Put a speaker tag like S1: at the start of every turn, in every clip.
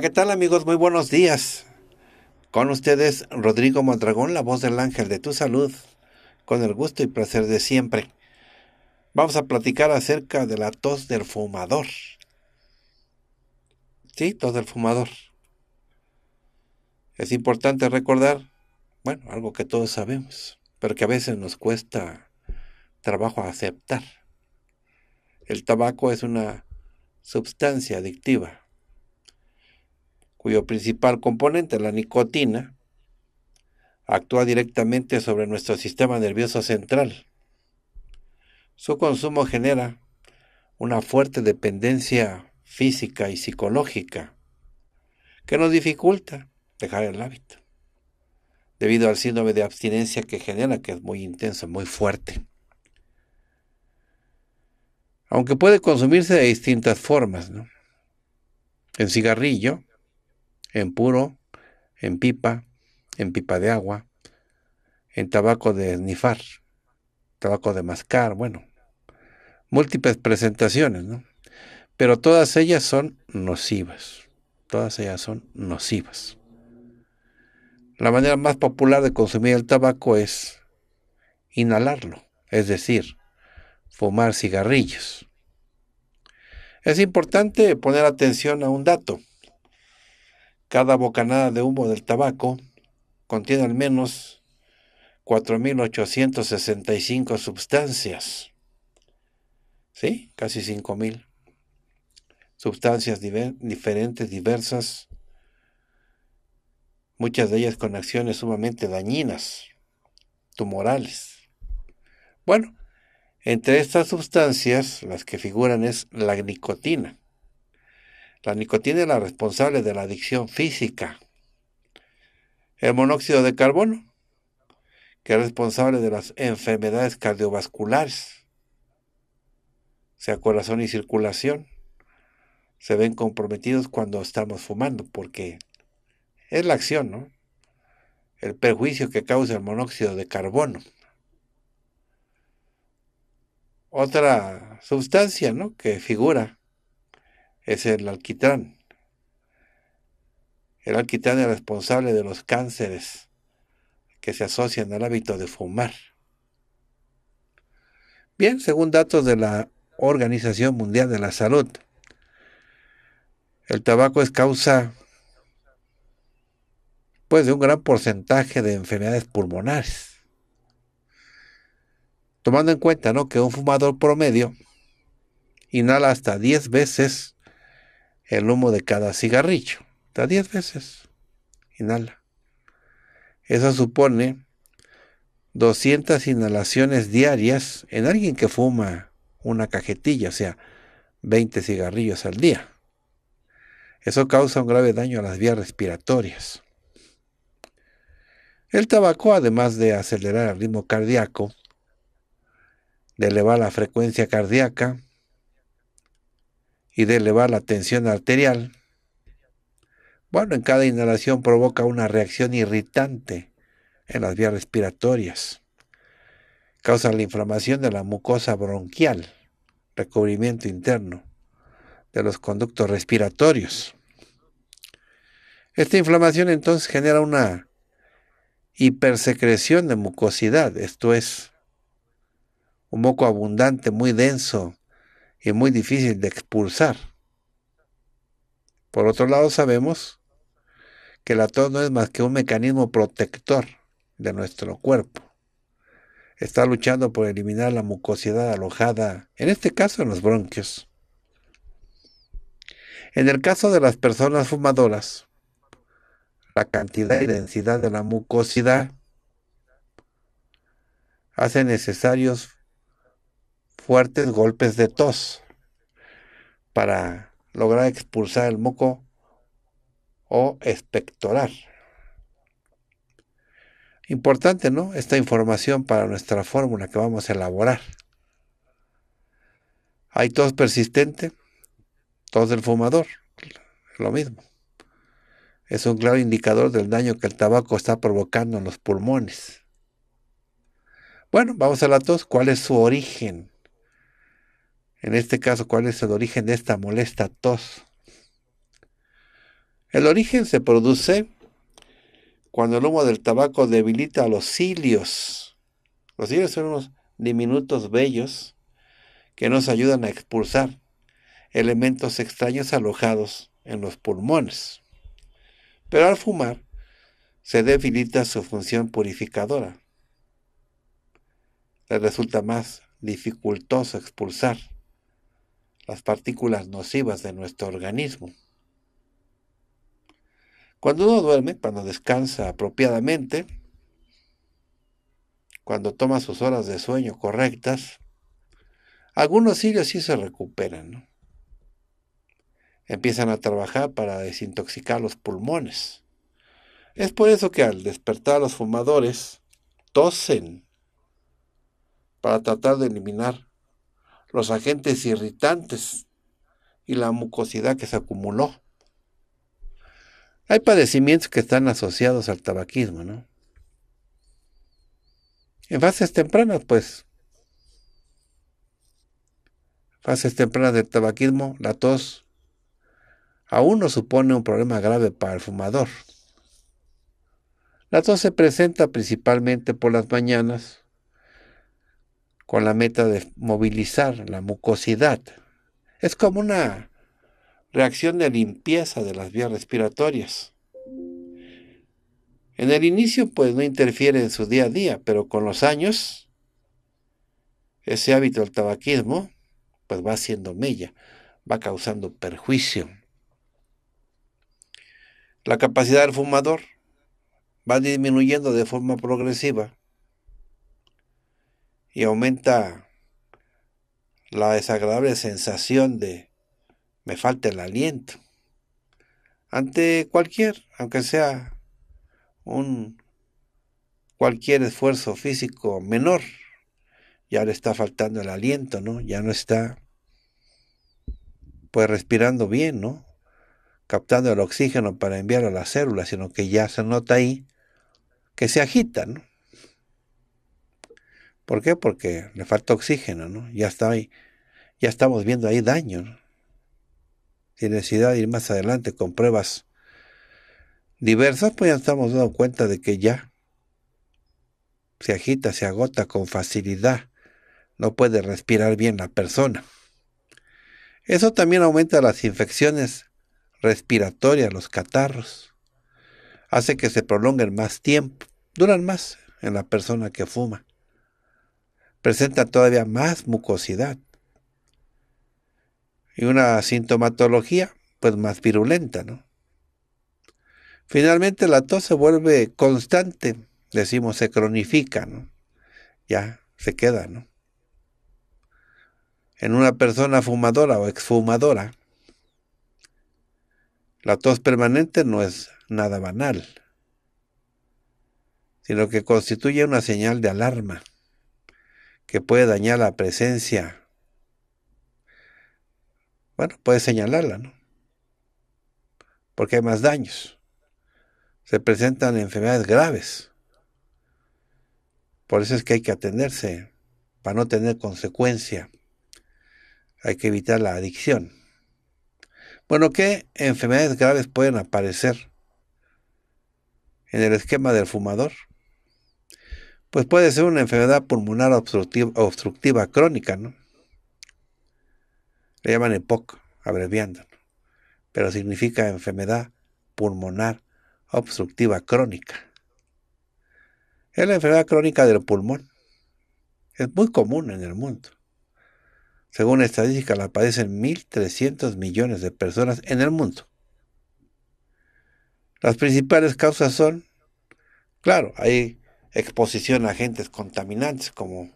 S1: ¿qué tal amigos? Muy buenos días. Con ustedes Rodrigo Mondragón, la voz del ángel de tu salud, con el gusto y placer de siempre. Vamos a platicar acerca de la tos del fumador. Sí, tos del fumador. Es importante recordar, bueno, algo que todos sabemos, pero que a veces nos cuesta trabajo aceptar. El tabaco es una sustancia adictiva cuyo principal componente, la nicotina, actúa directamente sobre nuestro sistema nervioso central. Su consumo genera una fuerte dependencia física y psicológica que nos dificulta dejar el hábito, debido al síndrome de abstinencia que genera, que es muy intenso, muy fuerte. Aunque puede consumirse de distintas formas, ¿no? En cigarrillo, en puro, en pipa, en pipa de agua, en tabaco de snifar, tabaco de mascar, bueno, múltiples presentaciones, ¿no? Pero todas ellas son nocivas, todas ellas son nocivas. La manera más popular de consumir el tabaco es inhalarlo, es decir, fumar cigarrillos. Es importante poner atención a un dato. Cada bocanada de humo del tabaco contiene al menos 4.865 sustancias. ¿Sí? Casi 5.000. Sustancias diferentes, diversas, muchas de ellas con acciones sumamente dañinas, tumorales. Bueno, entre estas sustancias, las que figuran es la nicotina, la nicotina es la responsable de la adicción física. El monóxido de carbono, que es responsable de las enfermedades cardiovasculares, o sea, corazón y circulación, se ven comprometidos cuando estamos fumando, porque es la acción, ¿no? El perjuicio que causa el monóxido de carbono. Otra sustancia, ¿no? Que figura es el alquitrán. El alquitrán es responsable de los cánceres que se asocian al hábito de fumar. Bien, según datos de la Organización Mundial de la Salud, el tabaco es causa pues de un gran porcentaje de enfermedades pulmonares. Tomando en cuenta ¿no? que un fumador promedio inhala hasta 10 veces el humo de cada cigarrillo. Da 10 veces. Inhala. Eso supone 200 inhalaciones diarias en alguien que fuma una cajetilla, o sea, 20 cigarrillos al día. Eso causa un grave daño a las vías respiratorias. El tabaco, además de acelerar el ritmo cardíaco, de elevar la frecuencia cardíaca, y de elevar la tensión arterial. Bueno, en cada inhalación provoca una reacción irritante en las vías respiratorias. Causa la inflamación de la mucosa bronquial, recubrimiento interno de los conductos respiratorios. Esta inflamación entonces genera una hipersecreción de mucosidad, esto es, un moco abundante, muy denso, y muy difícil de expulsar. Por otro lado, sabemos que la tos no es más que un mecanismo protector de nuestro cuerpo. Está luchando por eliminar la mucosidad alojada, en este caso en los bronquios. En el caso de las personas fumadoras, la cantidad y densidad de la mucosidad hace necesarios fuertes golpes de tos para lograr expulsar el moco o espectorar. Importante, ¿no? Esta información para nuestra fórmula que vamos a elaborar. Hay tos persistente, tos del fumador, lo mismo. Es un claro indicador del daño que el tabaco está provocando en los pulmones. Bueno, vamos a la tos. ¿Cuál es su origen? En este caso, ¿cuál es el origen de esta molesta tos? El origen se produce cuando el humo del tabaco debilita los cilios. Los cilios son unos diminutos vellos que nos ayudan a expulsar elementos extraños alojados en los pulmones. Pero al fumar se debilita su función purificadora. Le resulta más dificultoso expulsar las partículas nocivas de nuestro organismo. Cuando uno duerme, cuando descansa apropiadamente, cuando toma sus horas de sueño correctas, algunos hilos sí se recuperan. Empiezan a trabajar para desintoxicar los pulmones. Es por eso que al despertar los fumadores tosen para tratar de eliminar los agentes irritantes y la mucosidad que se acumuló. Hay padecimientos que están asociados al tabaquismo, ¿no? En fases tempranas, pues. Fases tempranas del tabaquismo, la tos aún no supone un problema grave para el fumador. La tos se presenta principalmente por las mañanas con la meta de movilizar la mucosidad. Es como una reacción de limpieza de las vías respiratorias. En el inicio pues no interfiere en su día a día, pero con los años ese hábito del tabaquismo pues va haciendo mella, va causando perjuicio. La capacidad del fumador va disminuyendo de forma progresiva y aumenta la desagradable sensación de me falta el aliento. Ante cualquier, aunque sea un cualquier esfuerzo físico menor, ya le está faltando el aliento, ¿no? Ya no está pues respirando bien, ¿no? Captando el oxígeno para enviar a las células, sino que ya se nota ahí que se agita, ¿no? ¿Por qué? Porque le falta oxígeno, ¿no? Ya está ahí, ya estamos viendo ahí daño. ¿no? Sin necesidad de ir más adelante con pruebas diversas, pues ya estamos dando cuenta de que ya se agita, se agota con facilidad. No puede respirar bien la persona. Eso también aumenta las infecciones respiratorias, los catarros. Hace que se prolonguen más tiempo, duran más en la persona que fuma presenta todavía más mucosidad y una sintomatología pues más virulenta, ¿no? Finalmente la tos se vuelve constante, decimos se cronifica, ¿no? Ya se queda, ¿no? En una persona fumadora o exfumadora, la tos permanente no es nada banal, sino que constituye una señal de alarma que puede dañar la presencia, bueno, puede señalarla, ¿no? Porque hay más daños. Se presentan enfermedades graves. Por eso es que hay que atenderse para no tener consecuencia. Hay que evitar la adicción. Bueno, ¿qué enfermedades graves pueden aparecer en el esquema del fumador? pues puede ser una enfermedad pulmonar obstructiva, crónica, ¿no? Le llaman EPOC, abreviando pero significa enfermedad pulmonar obstructiva crónica. Es la enfermedad crónica del pulmón. Es muy común en el mundo. Según estadísticas, la padecen 1.300 millones de personas en el mundo. Las principales causas son, claro, hay exposición a agentes contaminantes como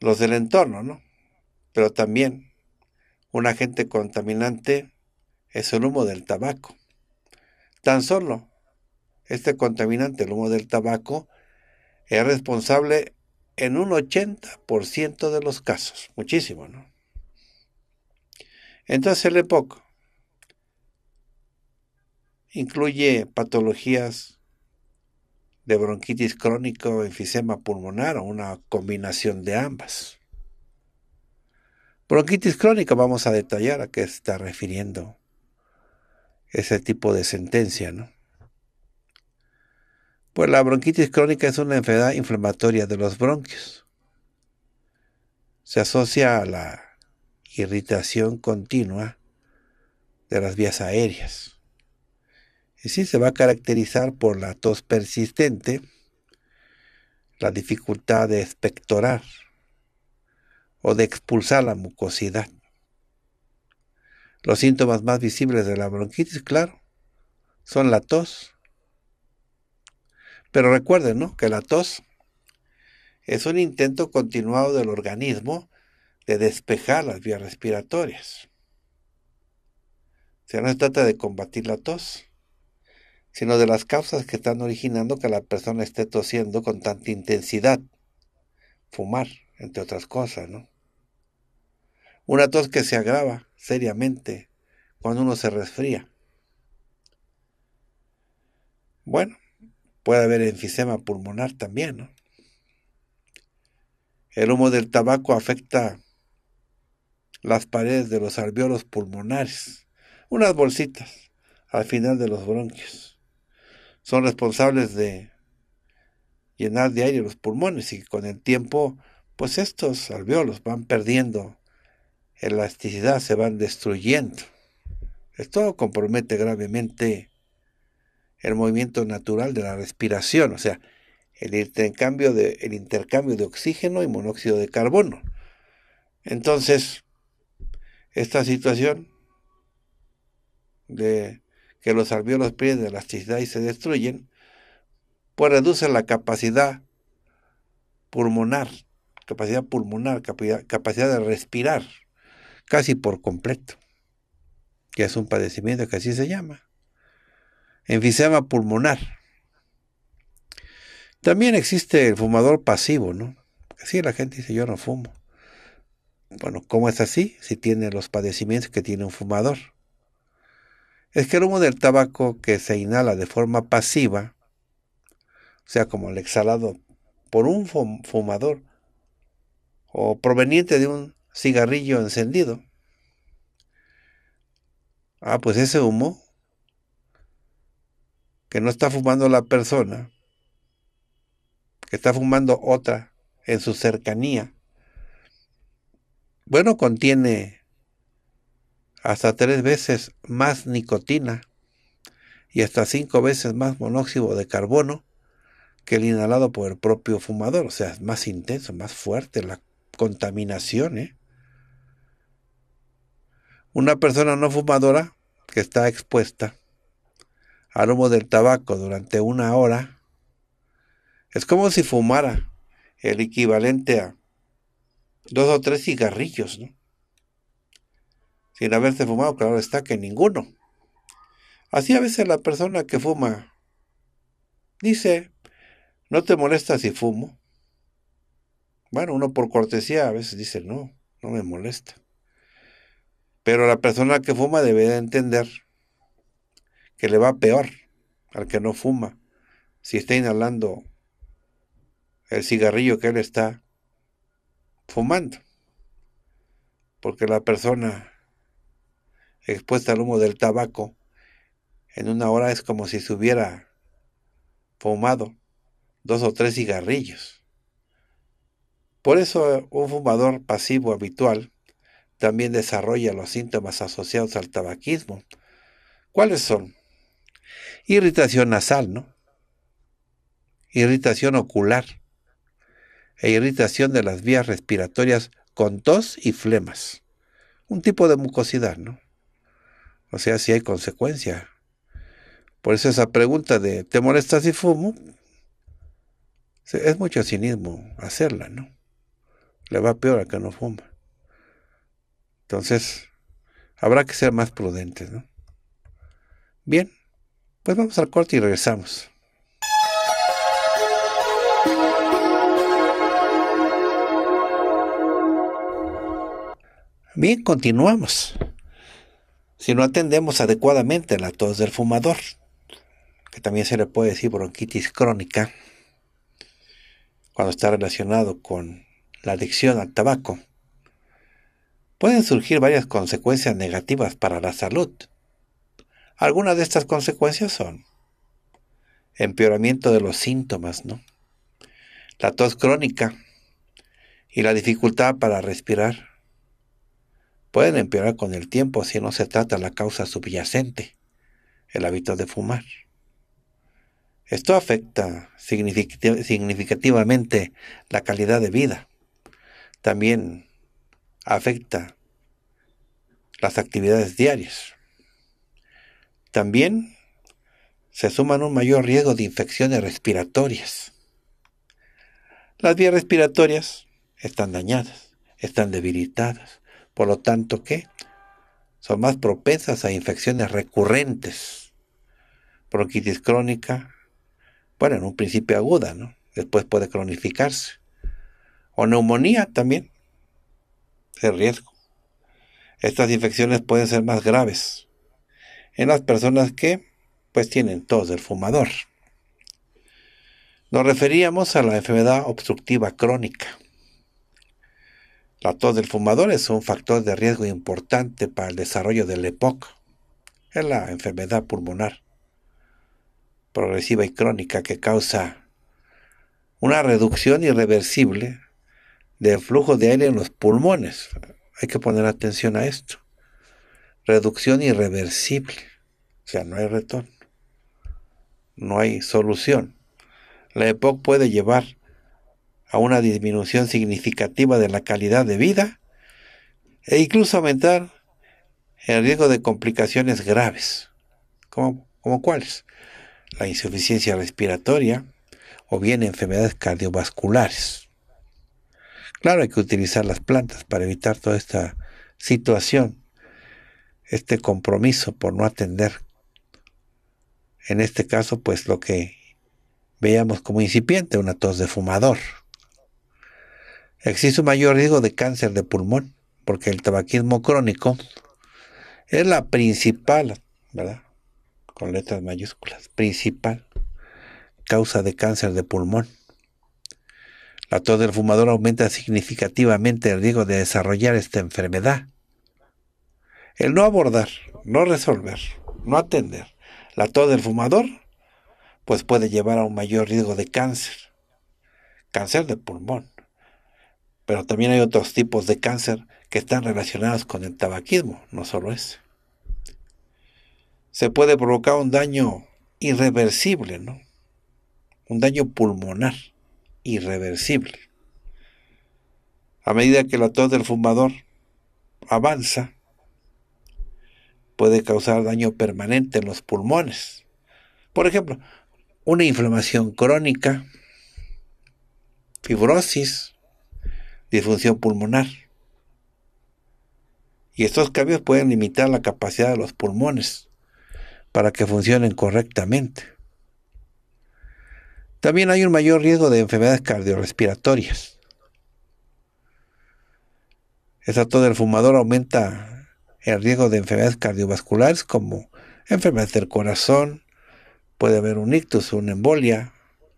S1: los del entorno, ¿no? Pero también un agente contaminante es el humo del tabaco. Tan solo este contaminante, el humo del tabaco, es responsable en un 80% de los casos. Muchísimo, ¿no? Entonces el EPOC incluye patologías de bronquitis crónica o enfisema pulmonar o una combinación de ambas. Bronquitis crónica vamos a detallar a qué está refiriendo ese tipo de sentencia, ¿no? Pues la bronquitis crónica es una enfermedad inflamatoria de los bronquios. Se asocia a la irritación continua de las vías aéreas. Y sí se va a caracterizar por la tos persistente, la dificultad de expectorar o de expulsar la mucosidad. Los síntomas más visibles de la bronquitis, claro, son la tos. Pero recuerden ¿no? que la tos es un intento continuado del organismo de despejar las vías respiratorias. O sea, no se trata de combatir la tos, sino de las causas que están originando que la persona esté tosiendo con tanta intensidad. Fumar, entre otras cosas, ¿no? Una tos que se agrava seriamente cuando uno se resfría. Bueno, puede haber enfisema pulmonar también, ¿no? El humo del tabaco afecta las paredes de los alveolos pulmonares, unas bolsitas al final de los bronquios son responsables de llenar de aire los pulmones y con el tiempo, pues estos alveolos van perdiendo elasticidad, se van destruyendo. Esto compromete gravemente el movimiento natural de la respiración, o sea, el intercambio de, el intercambio de oxígeno y monóxido de carbono. Entonces, esta situación de que los alveolos pierden elasticidad y se destruyen, pues reduce la capacidad pulmonar, capacidad pulmonar, capacidad, de respirar, casi por completo, que es un padecimiento que así se llama, enfisema pulmonar. También existe el fumador pasivo, ¿no? Sí, la gente dice, yo no fumo. Bueno, ¿cómo es así? Si tiene los padecimientos que tiene un fumador. Es que el humo del tabaco que se inhala de forma pasiva, o sea, como el exhalado por un fumador o proveniente de un cigarrillo encendido. Ah, pues ese humo que no está fumando la persona, que está fumando otra en su cercanía, bueno, contiene hasta tres veces más nicotina y hasta cinco veces más monóxido de carbono que el inhalado por el propio fumador. O sea, es más intenso, más fuerte la contaminación. ¿eh? Una persona no fumadora que está expuesta al humo del tabaco durante una hora es como si fumara el equivalente a dos o tres cigarrillos, ¿no? sin haberse fumado, claro está que ninguno. Así a veces la persona que fuma dice, ¿no te molesta si fumo? Bueno, uno por cortesía a veces dice, no, no me molesta. Pero la persona que fuma debe de entender que le va peor al que no fuma si está inhalando el cigarrillo que él está fumando. Porque la persona expuesta al humo del tabaco, en una hora es como si se hubiera fumado dos o tres cigarrillos. Por eso un fumador pasivo habitual también desarrolla los síntomas asociados al tabaquismo. ¿Cuáles son? Irritación nasal, ¿no? Irritación ocular e irritación de las vías respiratorias con tos y flemas. Un tipo de mucosidad, ¿no? O sea, si hay consecuencia. Por eso esa pregunta de ¿te molestas si fumo? Es mucho cinismo hacerla, ¿no? Le va peor a que no fuma. Entonces, habrá que ser más prudentes, ¿no? Bien, pues vamos al corte y regresamos. Bien, continuamos si no atendemos adecuadamente la tos del fumador, que también se le puede decir bronquitis crónica, cuando está relacionado con la adicción al tabaco, pueden surgir varias consecuencias negativas para la salud. Algunas de estas consecuencias son empeoramiento de los síntomas, ¿no? La tos crónica y la dificultad para respirar, pueden empeorar con el tiempo si no se trata la causa subyacente, el hábito de fumar. Esto afecta significativamente la calidad de vida. También afecta las actividades diarias. También se suman un mayor riesgo de infecciones respiratorias. Las vías respiratorias están dañadas, están debilitadas, por lo tanto, ¿qué? Son más propensas a infecciones recurrentes, bronquitis crónica, bueno, en un principio aguda, ¿no? Después puede cronificarse. O neumonía también, es riesgo. Estas infecciones pueden ser más graves en las personas que pues tienen tos del fumador. Nos referíamos a la enfermedad obstructiva crónica. La tos del fumador es un factor de riesgo importante para el desarrollo de la EPOC. Es la enfermedad pulmonar progresiva y crónica que causa una reducción irreversible del flujo de aire en los pulmones. Hay que poner atención a esto. Reducción irreversible. O sea, no hay retorno. No hay solución. La EPOC puede llevar a una disminución significativa de la calidad de vida e incluso aumentar el riesgo de complicaciones graves, como, como cuáles, la insuficiencia respiratoria o bien enfermedades cardiovasculares. Claro, hay que utilizar las plantas para evitar toda esta situación, este compromiso por no atender, en este caso, pues lo que veíamos como incipiente, una tos de fumador existe un mayor riesgo de cáncer de pulmón, porque el tabaquismo crónico es la principal, ¿verdad? Con letras mayúsculas, principal causa de cáncer de pulmón. La tos del fumador aumenta significativamente el riesgo de desarrollar esta enfermedad. El no abordar, no resolver, no atender la tos del fumador, pues puede llevar a un mayor riesgo de cáncer, cáncer de pulmón. Pero también hay otros tipos de cáncer que están relacionados con el tabaquismo, no solo ese. Se puede provocar un daño irreversible, ¿no? Un daño pulmonar irreversible. A medida que la tos del fumador avanza, puede causar daño permanente en los pulmones. Por ejemplo, una inflamación crónica, fibrosis, disfunción pulmonar. Y estos cambios pueden limitar la capacidad de los pulmones para que funcionen correctamente. También hay un mayor riesgo de enfermedades cardiorrespiratorias. El trato del fumador aumenta el riesgo de enfermedades cardiovasculares como enfermedades del corazón, puede haber un ictus, una embolia,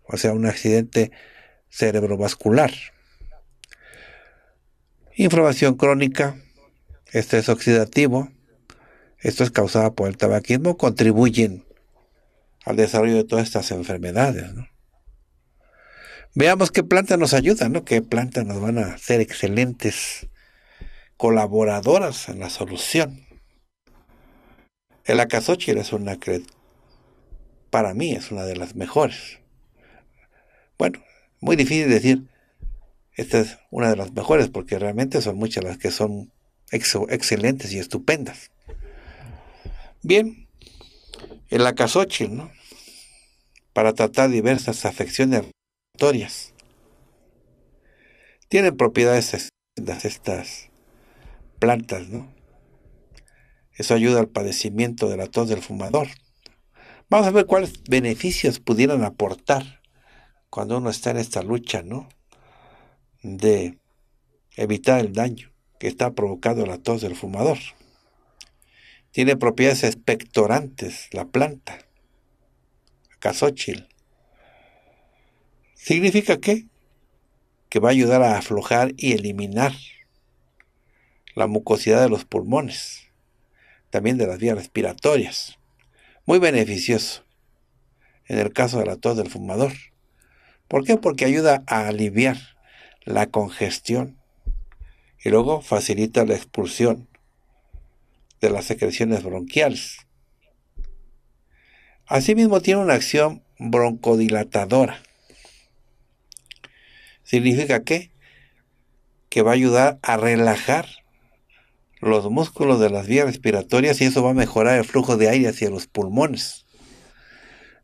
S1: o sea, un accidente cerebrovascular. Inflamación crónica, estrés oxidativo, esto es causado por el tabaquismo, contribuyen al desarrollo de todas estas enfermedades. Veamos qué plantas nos ayudan, ¿no? qué plantas nos van a ser excelentes colaboradoras en la solución. El acasóchil es una que para mí es una de las mejores. Bueno, muy difícil decir esta es una de las mejores porque realmente son muchas las que son excelentes y estupendas. Bien, el acasoche, ¿no? Para tratar diversas afecciones respiratorias. Tienen propiedades estas plantas, ¿no? Eso ayuda al padecimiento de la tos del fumador. Vamos a ver cuáles beneficios pudieran aportar cuando uno está en esta lucha, ¿no? de evitar el daño que está provocando la tos del fumador. Tiene propiedades expectorantes la planta, casóchil. ¿Significa qué? Que va a ayudar a aflojar y eliminar la mucosidad de los pulmones, también de las vías respiratorias. Muy beneficioso en el caso de la tos del fumador. ¿Por qué? Porque ayuda a aliviar la congestión y luego facilita la expulsión de las secreciones bronquiales. Asimismo tiene una acción broncodilatadora. ¿Significa qué? Que va a ayudar a relajar los músculos de las vías respiratorias y eso va a mejorar el flujo de aire hacia los pulmones.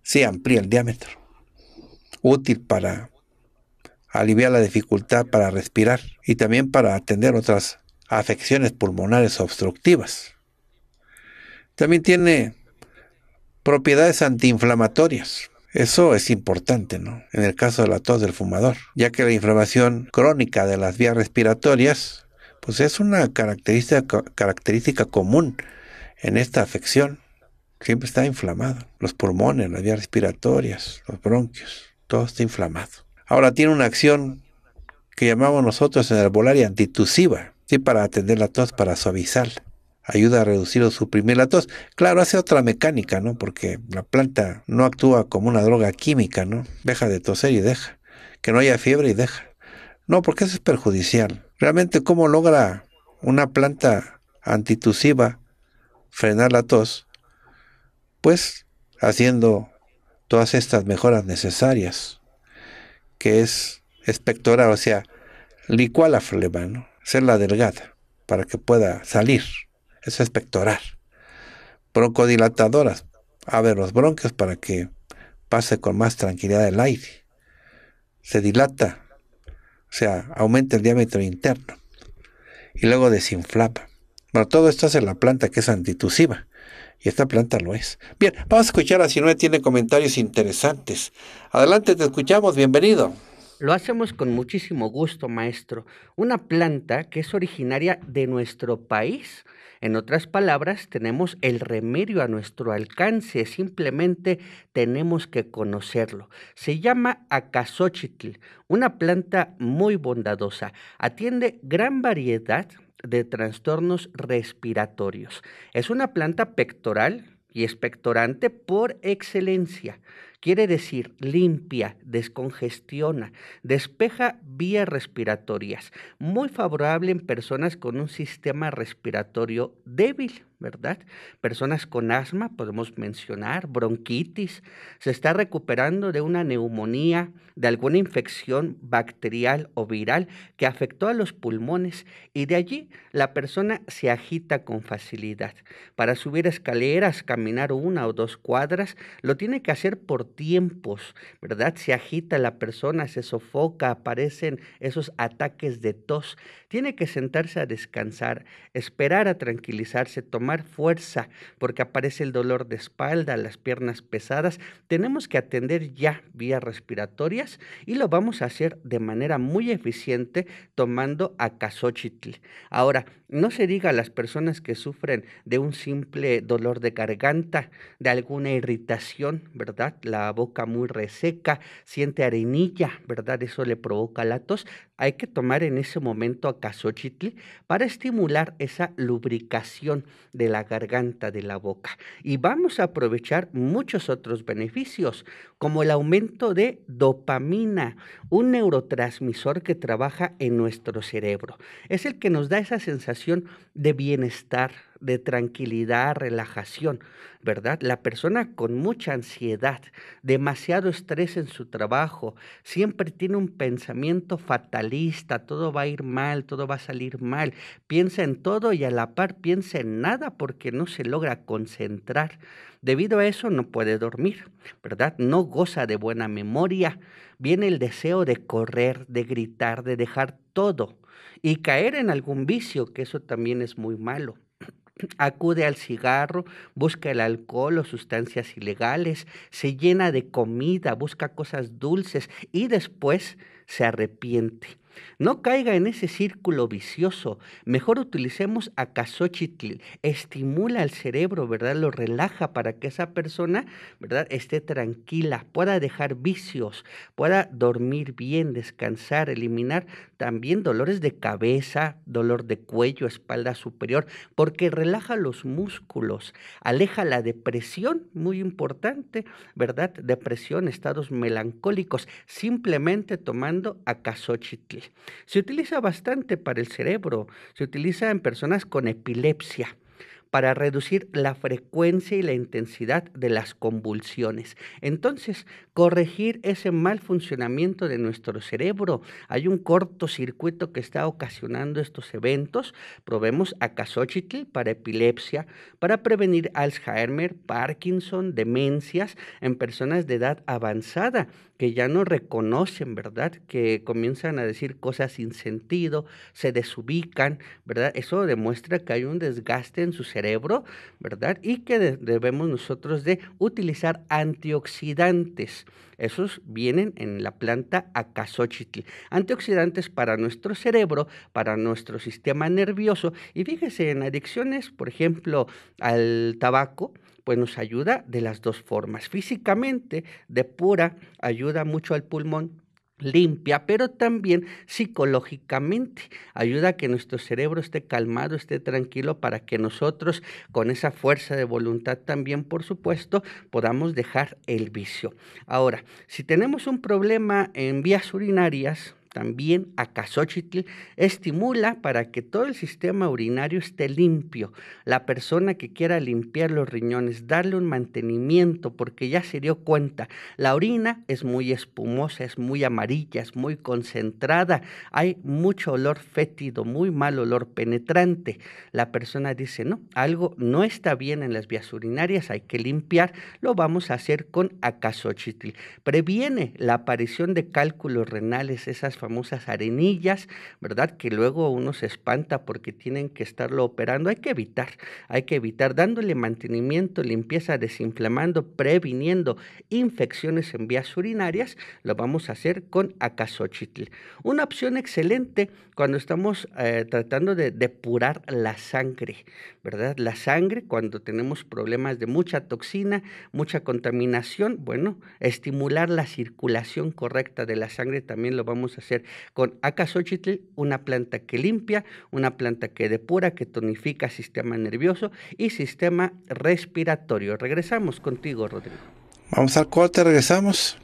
S1: Se amplía el diámetro. Útil para aliviar la dificultad para respirar y también para atender otras afecciones pulmonares obstructivas. También tiene propiedades antiinflamatorias. Eso es importante, ¿no? En el caso de la tos del fumador, ya que la inflamación crónica de las vías respiratorias, pues es una característica, característica común en esta afección. Siempre está inflamado. Los pulmones, las vías respiratorias, los bronquios, todo está inflamado. Ahora tiene una acción que llamamos nosotros en herbolaria antitusiva, ¿sí? para atender la tos, para suavizar, Ayuda a reducir o suprimir la tos. Claro, hace otra mecánica, ¿no? Porque la planta no actúa como una droga química, ¿no? Deja de toser y deja. Que no haya fiebre y deja. No, porque eso es perjudicial. Realmente, ¿cómo logra una planta antitusiva frenar la tos? Pues haciendo todas estas mejoras necesarias que es espectoral, o sea, licua la flema, ¿no? hacerla delgada para que pueda salir. Eso es espectoral, Broncodilatadoras, abre los bronquios para que pase con más tranquilidad el aire. Se dilata, o sea, aumenta el diámetro interno. Y luego desinflama. Bueno, todo esto hace la planta que es antitusiva.
S2: Y esta planta lo es.
S1: Bien, vamos a escuchar a si no tiene comentarios interesantes. Adelante, te escuchamos, bienvenido.
S2: Lo hacemos con muchísimo gusto, maestro. Una planta que es originaria de nuestro país. En otras palabras, tenemos el remedio a nuestro alcance, simplemente tenemos que conocerlo. Se llama acasochitl, una planta muy bondadosa. Atiende gran variedad de trastornos respiratorios. Es una planta pectoral y expectorante por excelencia. Quiere decir limpia, descongestiona, despeja vías respiratorias. Muy favorable en personas con un sistema respiratorio débil. ¿verdad? Personas con asma, podemos mencionar, bronquitis, se está recuperando de una neumonía, de alguna infección bacterial o viral que afectó a los pulmones y de allí la persona se agita con facilidad. Para subir escaleras, caminar una o dos cuadras, lo tiene que hacer por tiempos, ¿verdad? Se agita la persona, se sofoca, aparecen esos ataques de tos, tiene que sentarse a descansar, esperar a tranquilizarse, tomar fuerza porque aparece el dolor de espalda, las piernas pesadas, tenemos que atender ya vías respiratorias y lo vamos a hacer de manera muy eficiente tomando acasochitl. Ahora, no se diga a las personas que sufren de un simple dolor de garganta, de alguna irritación, ¿verdad? La boca muy reseca, siente arenilla, ¿verdad? Eso le provoca la tos. Hay que tomar en ese momento acasochitl para estimular esa lubricación de la garganta, de la boca. Y vamos a aprovechar muchos otros beneficios, como el aumento de dopamina, un neurotransmisor que trabaja en nuestro cerebro. Es el que nos da esa sensación de bienestar, de tranquilidad, relajación, ¿verdad? La persona con mucha ansiedad, demasiado estrés en su trabajo, siempre tiene un pensamiento fatalista, todo va a ir mal, todo va a salir mal, piensa en todo y a la par piensa en nada porque no se logra concentrar. Debido a eso no puede dormir, ¿verdad? No goza de buena memoria. Viene el deseo de correr, de gritar, de dejar todo y caer en algún vicio, que eso también es muy malo. Acude al cigarro, busca el alcohol o sustancias ilegales, se llena de comida, busca cosas dulces y después se arrepiente no caiga en ese círculo vicioso. Mejor utilicemos acasochitl. Estimula el cerebro, ¿verdad? Lo relaja para que esa persona, ¿verdad? Esté tranquila, pueda dejar vicios, pueda dormir bien, descansar, eliminar también dolores de cabeza, dolor de cuello, espalda superior, porque relaja los músculos, aleja la depresión, muy importante, ¿verdad? Depresión, estados melancólicos, simplemente tomando acasochitl. Se utiliza bastante para el cerebro, se utiliza en personas con epilepsia para reducir la frecuencia y la intensidad de las convulsiones. Entonces, corregir ese mal funcionamiento de nuestro cerebro. Hay un cortocircuito que está ocasionando estos eventos. Probemos a para epilepsia, para prevenir Alzheimer, Parkinson, demencias en personas de edad avanzada que ya no reconocen, ¿verdad? Que comienzan a decir cosas sin sentido, se desubican, ¿verdad? Eso demuestra que hay un desgaste en su cerebro, ¿verdad? Y que debemos nosotros de utilizar antioxidantes. Esos vienen en la planta acasochitl. Antioxidantes para nuestro cerebro, para nuestro sistema nervioso. Y fíjese, en adicciones, por ejemplo, al tabaco, pues nos ayuda de las dos formas. Físicamente, depura, ayuda mucho al pulmón limpia, pero también psicológicamente. Ayuda a que nuestro cerebro esté calmado, esté tranquilo, para que nosotros con esa fuerza de voluntad también, por supuesto, podamos dejar el vicio. Ahora, si tenemos un problema en vías urinarias, también acasochitil estimula para que todo el sistema urinario esté limpio. La persona que quiera limpiar los riñones, darle un mantenimiento, porque ya se dio cuenta, la orina es muy espumosa, es muy amarilla, es muy concentrada, hay mucho olor fétido, muy mal olor penetrante. La persona dice, no, algo no está bien en las vías urinarias, hay que limpiar, lo vamos a hacer con acasochitil. Previene la aparición de cálculos renales, esas famosas arenillas, ¿verdad? Que luego uno se espanta porque tienen que estarlo operando. Hay que evitar, hay que evitar dándole mantenimiento, limpieza, desinflamando, previniendo infecciones en vías urinarias. Lo vamos a hacer con acasochitl. Una opción excelente cuando estamos eh, tratando de depurar la sangre, ¿verdad? La sangre cuando tenemos problemas de mucha toxina, mucha contaminación, bueno, estimular la circulación correcta de la sangre también lo vamos a hacer con acasochitl, una planta que limpia, una planta que depura, que tonifica sistema nervioso y sistema respiratorio. Regresamos contigo, Rodrigo.
S1: Vamos al corte, regresamos.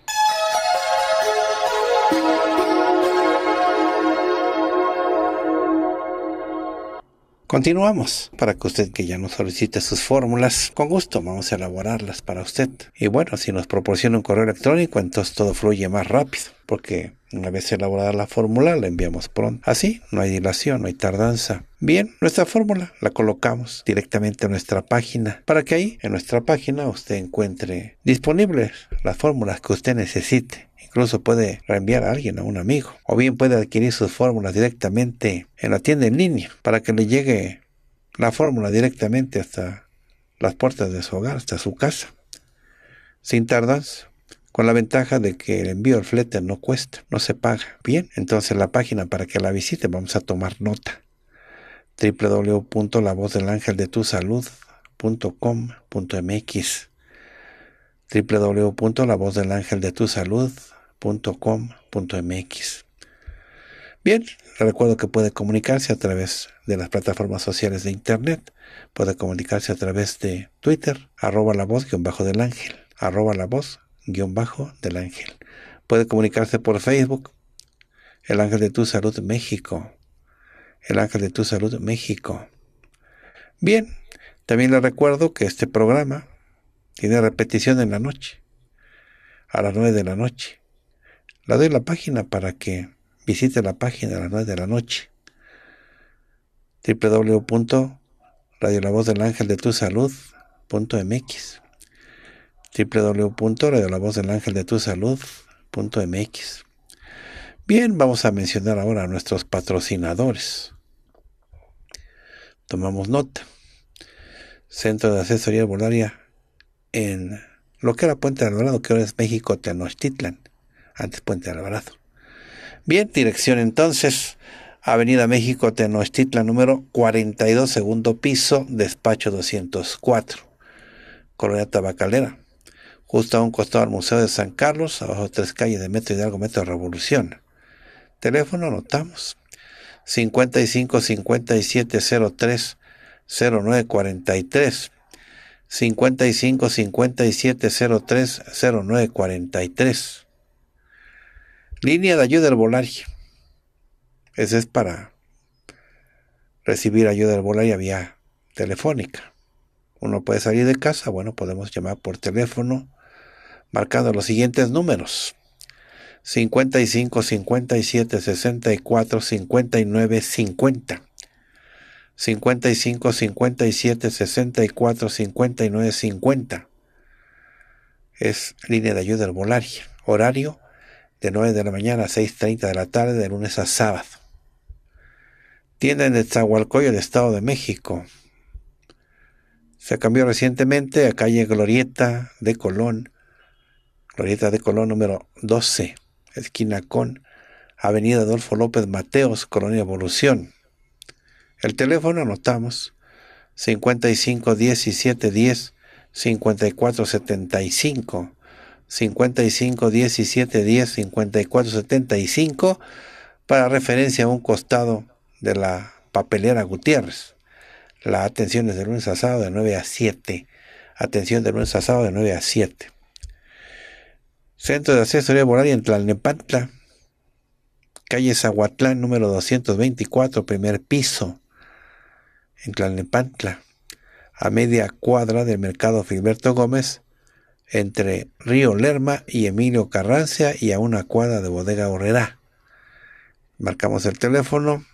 S1: Continuamos para que usted que ya nos solicite sus fórmulas, con gusto vamos a elaborarlas para usted. Y bueno, si nos proporciona un correo electrónico, entonces todo fluye más rápido, porque una vez elaborada la fórmula, la enviamos pronto. Así, no hay dilación, no hay tardanza. Bien, nuestra fórmula la colocamos directamente en nuestra página para que ahí, en nuestra página, usted encuentre disponibles las fórmulas que usted necesite. Incluso puede reenviar a alguien, a un amigo. O bien puede adquirir sus fórmulas directamente en la tienda en línea para que le llegue la fórmula directamente hasta las puertas de su hogar, hasta su casa. Sin tardas. con la ventaja de que el envío al flete no cuesta, no se paga. Bien, entonces la página para que la visite vamos a tomar nota. www.lavozdelangeldetusalud.com.mx www.lavozdelangeldetusalud .com.mx. Bien, recuerdo que puede comunicarse a través de las plataformas sociales de Internet, puede comunicarse a través de Twitter, arroba la voz guión bajo del ángel, arroba la voz guión bajo del ángel. Puede comunicarse por Facebook, el ángel de tu salud México, el ángel de tu salud México. Bien, también le recuerdo que este programa tiene repetición en la noche, a las 9 de la noche. La doy la página para que visite la página a las 9 de la noche. www.radio-la-voz-del-anjo-de-tu-salud.mx Bien, vamos a mencionar ahora a nuestros patrocinadores. Tomamos nota. Centro de Asesoría Volaria en lo que era Puente de Alvarado, que ahora es México Tenochtitlan antes Puente Alvarado. Bien, dirección entonces, Avenida México, Tenochtitlan, número 42, segundo piso, despacho 204, Colonia Tabacalera. Justo a un costado al Museo de San Carlos, abajo tres calles de Metro Hidalgo, Metro Revolución. Teléfono, notamos... 55 57 03 0943 55 57 03 0943 Línea de ayuda al volar. Ese es para recibir ayuda al a vía telefónica. Uno puede salir de casa, bueno, podemos llamar por teléfono marcando los siguientes números. 55 57 64 59 50. 55 57 64 59 50. Es línea de ayuda al volar. Horario de 9 de la mañana a 6.30 de la tarde, de lunes a sábado. Tienda en Tzahualcoy, el Estado de México. Se cambió recientemente a calle Glorieta de Colón, Glorieta de Colón número 12, esquina con Avenida Adolfo López Mateos, Colonia Evolución. El teléfono anotamos 55 17 10 54 75 55 17 10 54 75 para referencia a un costado de la papelera Gutiérrez. La atención es de lunes a sábado de 9 a 7. Atención de lunes a sábado de 9 a 7. Centro de Asesoría volaria en Tlalnepantla, calle Zahuatlán, número 224, primer piso, en Tlalnepantla, a media cuadra del mercado Filberto Gómez, entre Río Lerma y Emilio Carrancia y a una cuadra de Bodega Horrera. Marcamos el teléfono,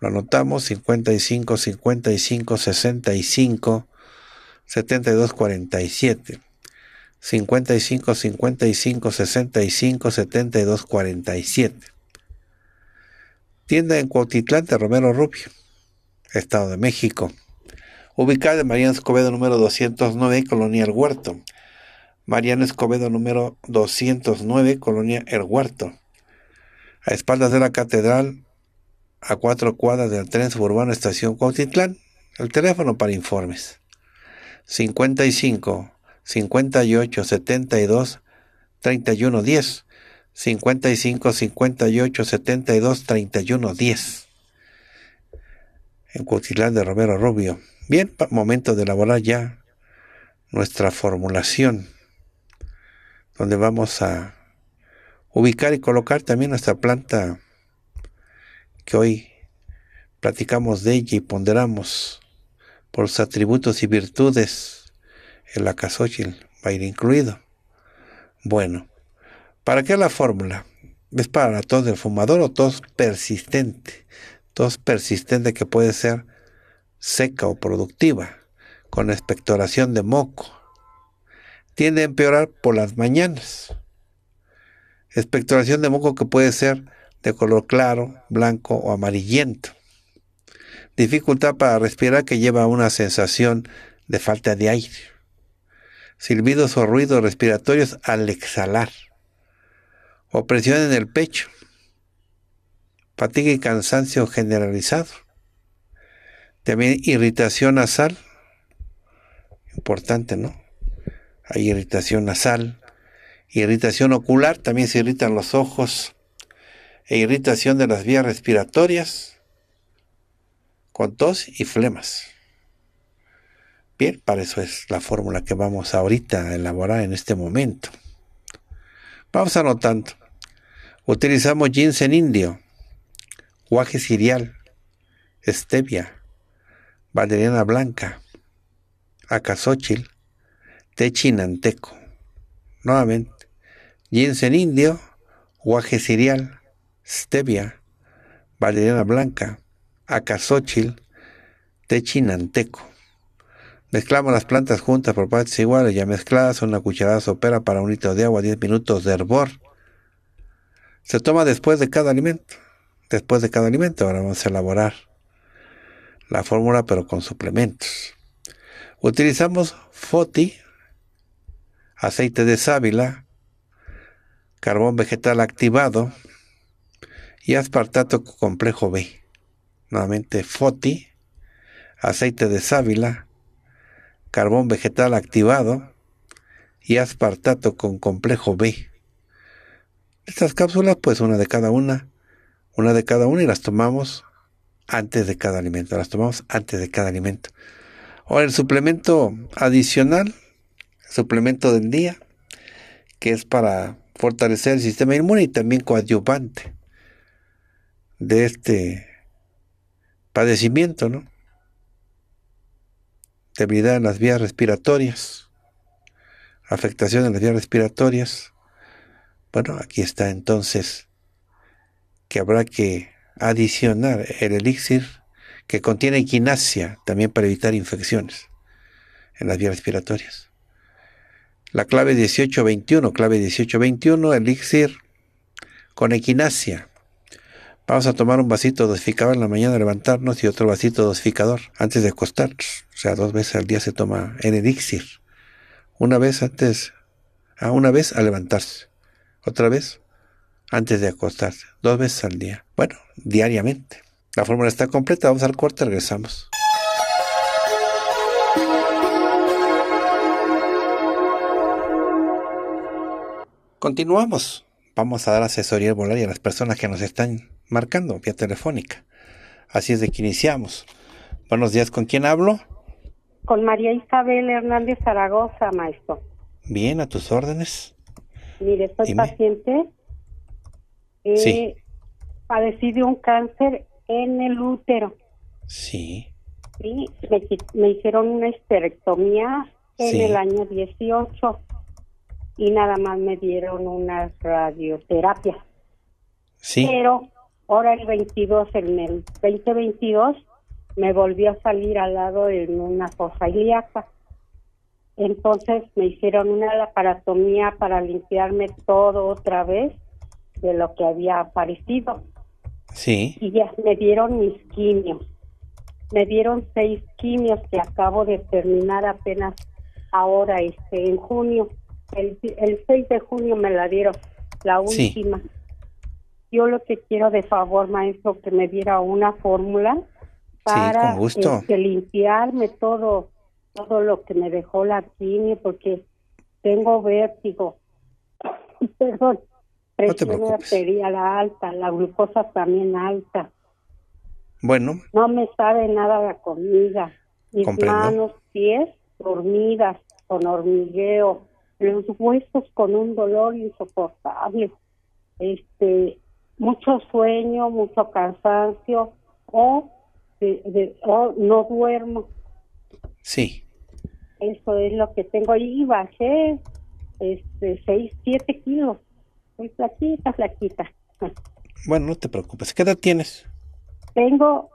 S1: lo anotamos 55 55 65 72 47. 55 55 65 72 47. Tienda en Cuautitlán de Romero Rubio, Estado de México. Ubicada en María Escobedo número 209, Colonia El Huerto. Mariana Escobedo número 209, Colonia El Huerto. A espaldas de la catedral, a cuatro cuadras del tren suburbano Estación Cuautitlán. El teléfono para informes. 55 58 72 31 10 55 58 72 31 10 en Cuautitlán de Romero Rubio. Bien, momento de elaborar ya nuestra formulación donde vamos a ubicar y colocar también nuestra planta que hoy platicamos de ella y ponderamos por sus atributos y virtudes, el casochil, va a ir incluido. Bueno, ¿para qué la fórmula? Es para tos del fumador o tos persistente. Tos persistente que puede ser seca o productiva, con expectoración de moco, tiende a empeorar por las mañanas. Expectoración de moco que puede ser de color claro, blanco o amarillento. Dificultad para respirar que lleva a una sensación de falta de aire. Silbidos o ruidos respiratorios al exhalar. Opresión en el pecho. Fatiga y cansancio generalizado. También irritación nasal. Importante, ¿no? hay irritación nasal, irritación ocular, también se irritan los ojos, e irritación de las vías respiratorias, con tos y flemas. Bien, para eso es la fórmula que vamos ahorita a elaborar en este momento. Vamos anotando. Utilizamos ginseng indio, guaje cereal, stevia, valeriana blanca, acasóchil, Techinanteco. Nuevamente, ginseng indio, guaje cereal, stevia, valeriana blanca, Acasóchil. Techinanteco. Mezclamos las plantas juntas por partes iguales, ya mezcladas, una cucharada sopera para un litro de agua, 10 minutos de hervor. Se toma después de cada alimento. Después de cada alimento, ahora vamos a elaborar la fórmula, pero con suplementos. Utilizamos FOTI, aceite de sábila, carbón vegetal activado y aspartato con complejo B. Nuevamente FOTI, aceite de sábila, carbón vegetal activado y aspartato con complejo B. Estas cápsulas, pues una de cada una, una de cada una y las tomamos antes de cada alimento, las tomamos antes de cada alimento. Ahora, el suplemento adicional suplemento del día, que es para fortalecer el sistema inmune y también coadyuvante de este padecimiento, ¿no? Debilidad en las vías respiratorias, afectación en las vías respiratorias. Bueno, aquí está entonces que habrá que adicionar el elixir que contiene quinasia también para evitar infecciones en las vías respiratorias la clave 1821, clave 1821, elixir con equinacia. Vamos a tomar un vasito dosificador en la mañana, levantarnos y otro vasito dosificador antes de acostarnos. O sea, dos veces al día se toma el elixir. Una vez antes, a ah, una vez a levantarse. Otra vez antes de acostarse. Dos veces al día. Bueno, diariamente. La fórmula está completa. Vamos al cuarto, regresamos. Continuamos. Vamos a dar asesoría al y a las personas que nos están marcando vía telefónica. Así es de que iniciamos. Buenos días, ¿con quién hablo?
S3: Con María Isabel Hernández Zaragoza, maestro.
S1: Bien, a tus órdenes.
S3: Mire, soy paciente. Eh, Padecí de un cáncer en el útero. Sí. Y me, hicieron una histerectomía en el año 18 y nada más me dieron una radioterapia... Sí. Pero ahora el 22, en el 2022, me volvió a salir al lado en una fosa ilíaca. Entonces me hicieron una laparatomía para limpiarme todo otra vez de lo que había aparecido. Sí. Y ya me dieron mis quimios. Me dieron seis quimios que acabo de terminar apenas ahora, este, en junio. El, el 6 de junio me la dieron, la última. Yo lo que quiero de favor, maestro, que me diera una fórmula para este, limpiarme todo, todo lo que me dejó la quimio, porque tengo vértigo. Perdón, presión arterial alta, la glucosa también alta. Bueno. No me sabe nada la comida.
S1: Mis manos,
S3: pies, dormidas, con hormigueo los huesos con un dolor insoportable, este, mucho sueño, mucho cansancio o, no duermo. Sí. Eso es lo que tengo. Y bajé este, 6, 7 kilos. Muy flaquita, flaquita.
S1: Bueno, no te preocupes. ¿Qué edad tienes?
S3: Tengo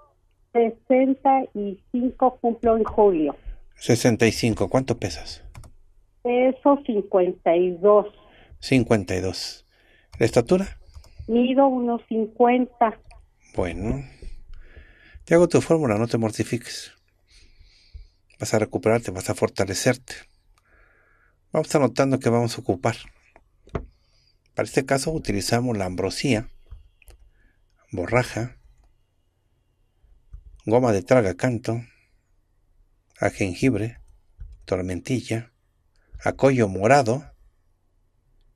S3: 65, cumplo en julio.
S1: 65. ¿Cuánto pesas?
S3: Peso 52.
S1: 52. ¿La estatura?
S3: Mido unos
S1: Bueno. Te hago tu fórmula, no te mortifiques. Vas a recuperarte, vas a fortalecerte. Vamos anotando que vamos a ocupar. Para este caso utilizamos la ambrosía, borraja, goma de traga canto, a jengibre, tormentilla, acollo Morado,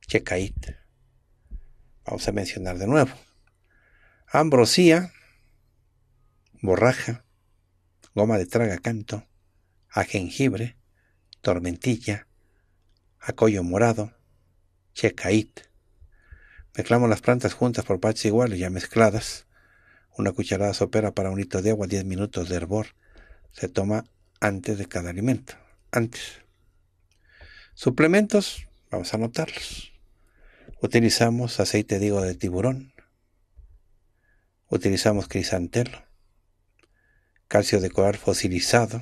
S1: Checait. Vamos a mencionar de nuevo. Ambrosía, borraja, goma de traga a jengibre, tormentilla, acollo morado, checait. Mezclamos las plantas juntas por partes iguales, ya mezcladas. Una cucharada sopera para un litro de agua, 10 minutos de hervor. Se toma antes de cada alimento. Antes. Suplementos, vamos a anotarlos. Utilizamos aceite de hígado de tiburón. Utilizamos crisantelo. Calcio de coral fosilizado.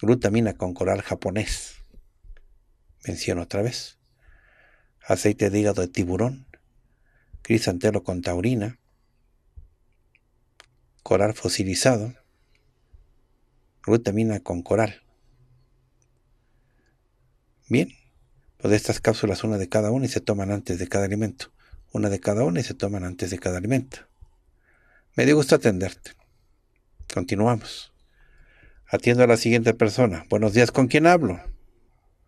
S1: Glutamina con coral japonés. Menciono otra vez. Aceite de hígado de tiburón. Crisantelo con taurina. Coral fosilizado. Glutamina con coral Bien, pues de estas cápsulas una de cada una y se toman antes de cada alimento. Una de cada una y se toman antes de cada alimento. Me dio gusto atenderte. Continuamos. Atiendo a la siguiente persona. Buenos días, ¿con quién hablo?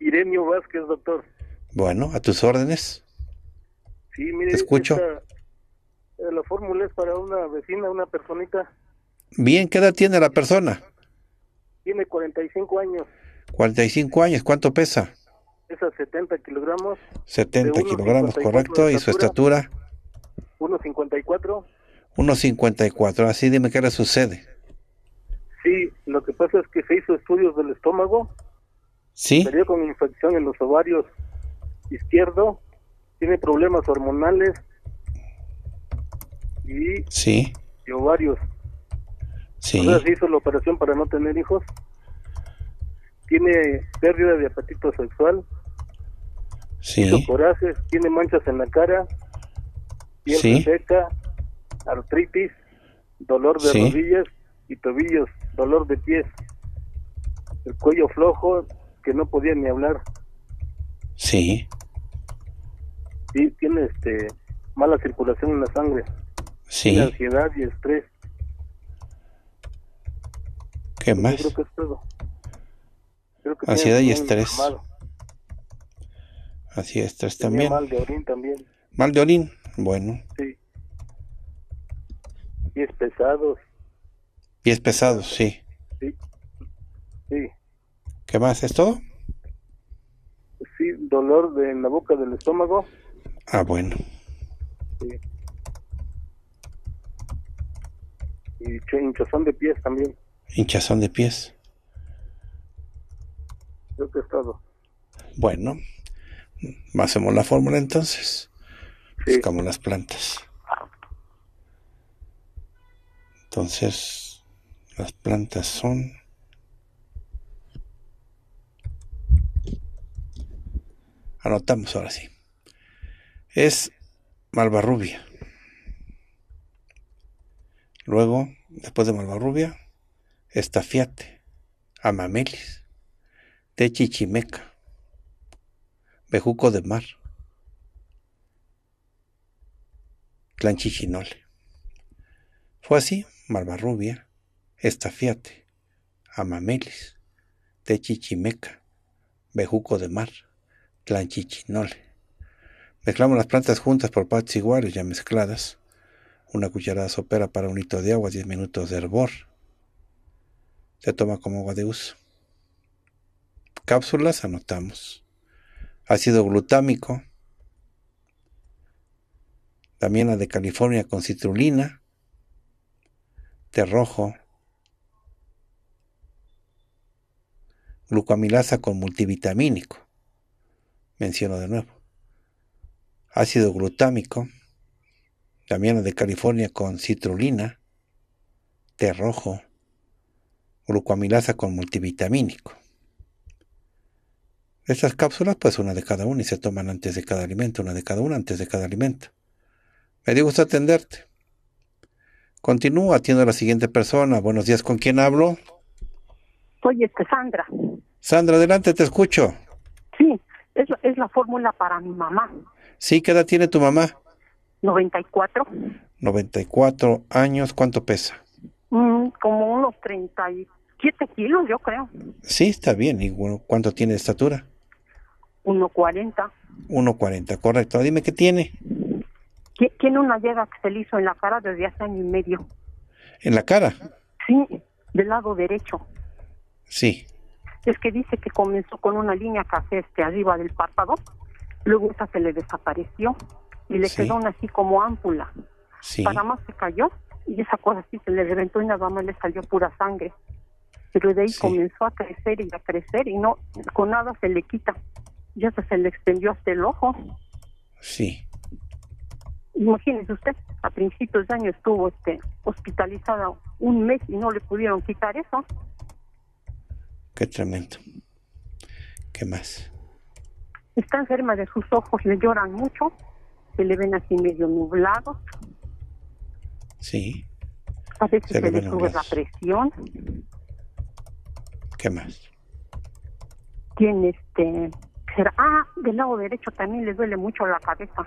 S4: Irenio Vázquez, doctor.
S1: Bueno, a tus órdenes.
S4: Sí, mire, escucho. Eh, la fórmula es para una vecina, una personita.
S1: Bien, ¿qué edad tiene la persona?
S4: Tiene 45 años.
S1: 45 años, ¿cuánto pesa?
S4: a 70 kilogramos.
S1: 70 kilogramos, correcto. ¿Y su estatura?
S4: 1,54.
S1: 1,54. Así dime qué le sucede.
S4: Sí, lo que pasa es que se hizo estudios del estómago. Sí. Salió con infección en los ovarios izquierdo. Tiene problemas hormonales. Y, sí. y ovarios. Sí. se hizo la operación para no tener hijos. Tiene pérdida de apetito sexual sí. tiene manchas en la cara, piel seca, artritis, dolor de rodillas y tobillos, dolor de pies, el cuello flojo, que no podía ni hablar. Sí. Sí, tiene este mala circulación en la sangre. Sí. ansiedad y estrés. ¿Qué más? creo que todo. Creo que ansiedad y estrés.
S1: Así es, también. mal
S4: de orín también.
S1: Mal de orín, bueno.
S4: Sí. Pies pesados.
S1: Pies pesados, sí.
S4: Sí. Sí.
S1: ¿Qué más? ¿Es todo?
S4: Sí, dolor de, en la boca del estómago. Ah, bueno. Sí. Y hinchazón de pies también.
S1: Hinchazón de pies.
S4: yo que estado
S1: Bueno, Hacemos la fórmula entonces. Buscamos las plantas. Entonces, las plantas son... Anotamos ahora sí. Es Malvarrubia. Luego, después de Malvarrubia, Estafiate, Amamelis, Techichimeca, bejuco de mar, clan Fue así Estafiate, Amamelis, Techichimeca, Bejuco de Mar, Clan Mezclamos las plantas juntas por partes iguales ya mezcladas. Una cucharada sopera para un hito de agua, 10 minutos de hervor. Se toma como agua de uso. Cápsulas anotamos ácido glutámico, también la de California con citrulina, té rojo, glucamilasa con multivitamínico, menciono de nuevo, ácido glutámico, también la de California con citrulina, té rojo, glucamilasa con multivitamínico. Estas cápsulas, pues una de cada una y se toman antes de cada alimento, una de cada una antes de cada alimento. Me dio gusto atenderte. Continúo, atiendo a la siguiente persona. Buenos días, ¿con quién hablo?
S3: Soy este, Sandra.
S1: Sandra, adelante, te escucho.
S3: Sí, es, es la fórmula para mi mamá.
S1: Sí, ¿qué edad tiene tu mamá?
S3: 94.
S1: 94 años, ¿cuánto pesa?
S3: Mm, como unos 37 kilos, yo creo.
S1: Sí, está bien. ¿Y bueno, cuánto tiene de estatura?
S3: 1.40.
S1: 1.40, correcto. Dime qué tiene.
S3: Tiene una llaga que se le hizo en la cara desde hace año y medio. ¿En la cara? Sí, del lado derecho. Sí. Es que dice que comenzó con una línea café este arriba del párpado, luego esa se le desapareció y le quedó una así como ámpula. Sí. Para más se cayó y esa cosa así se le reventó y nada más le salió pura sangre. Pero de ahí comenzó a crecer y a crecer y no con nada se le quita. ¿Ya se le extendió hasta el ojo. Sí. Imagínese usted, a principios de año estuvo este, hospitalizada un mes y no le pudieron quitar eso.
S1: Qué tremendo. ¿Qué más?
S3: Está enferma de sus ojos, le lloran mucho, se le ven así medio nublados. Sí. A veces se, le, le sube la presión. ¿Qué más? Tiene este ah, del lado derecho también le duele mucho la cabeza.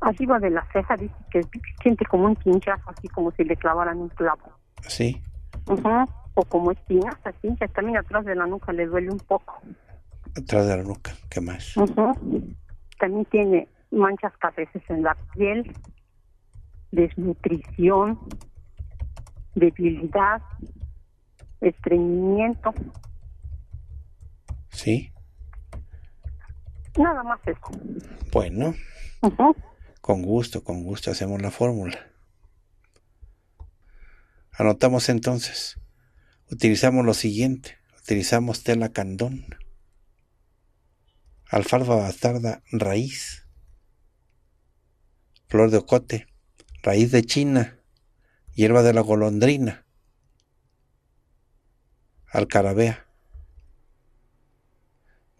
S3: Arriba de la ceja dice que siente como un pinchazo, así como si le clavaran un clavo. Sí. Ajá, O como así, pinchas también atrás de la nuca le duele un poco.
S1: Atrás de la nuca, ¿qué más? Ajá,
S3: También tiene manchas cafeces en la piel, desnutrición, debilidad, estreñimiento. Sí. Nada más eso.
S1: Bueno. Con gusto, con gusto hacemos la fórmula. Anotamos entonces. Utilizamos lo siguiente. Utilizamos tela candón. Alfalfa bastarda raíz. Flor de ocote. Raíz de china. Hierba de la golondrina. Alcarabea.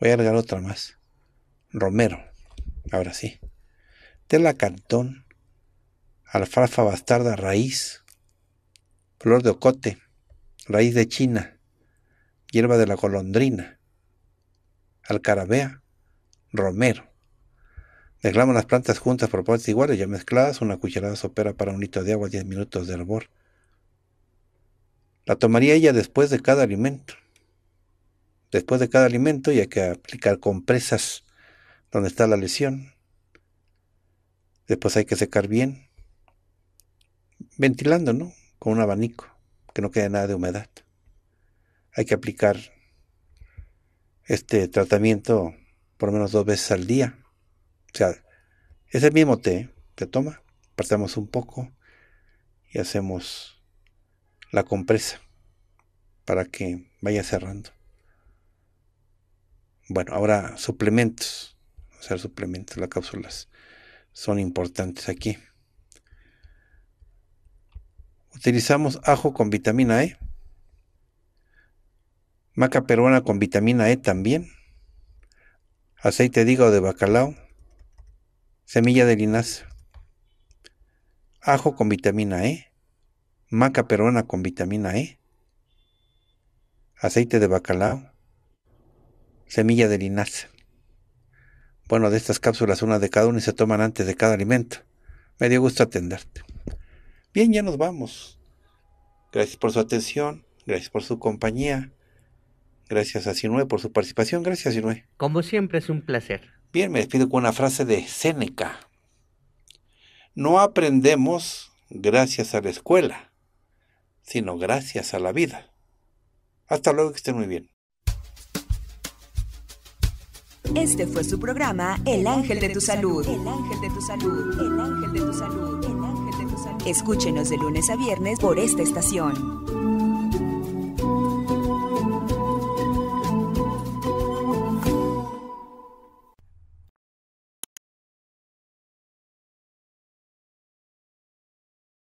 S1: Voy a agregar otra más romero, ahora sí, tela cartón, alfalfa bastarda raíz, flor de ocote, raíz de china, hierba de la colondrina, alcarabea, romero. Mezclamos las plantas juntas por partes iguales, ya mezcladas, una cucharada sopera para un litro de agua, 10 minutos de hervor. La tomaría ella después de cada alimento. Después de cada alimento y hay que aplicar compresas donde está la lesión. Después hay que secar bien, ventilando, ¿no? Con un abanico, que no quede nada de humedad. Hay que aplicar este tratamiento por lo menos dos veces al día. O sea, es el mismo té que toma, partamos un poco y hacemos la compresa para que vaya cerrando. Bueno, ahora suplementos suplementos, las cápsulas son importantes aquí. Utilizamos ajo con vitamina E, maca peruana con vitamina E también, aceite de hígado de bacalao, semilla de linaza, ajo con vitamina E, maca peruana con vitamina E, aceite de bacalao, semilla de linaza. Bueno, de estas cápsulas, una de cada una y se toman antes de cada alimento. Me dio gusto atenderte. Bien, ya nos vamos. Gracias por su atención, gracias por su compañía, gracias a Sinue por su participación, gracias Sinue.
S2: Como siempre es un placer.
S1: Bien, me despido con una frase de Séneca. No aprendemos gracias a la escuela, sino gracias a la vida. Hasta luego, que estén muy bien.
S2: Este fue su programa El Ángel de tu Salud. El Ángel de tu Salud. El Escúchenos de lunes a viernes por
S4: esta estación.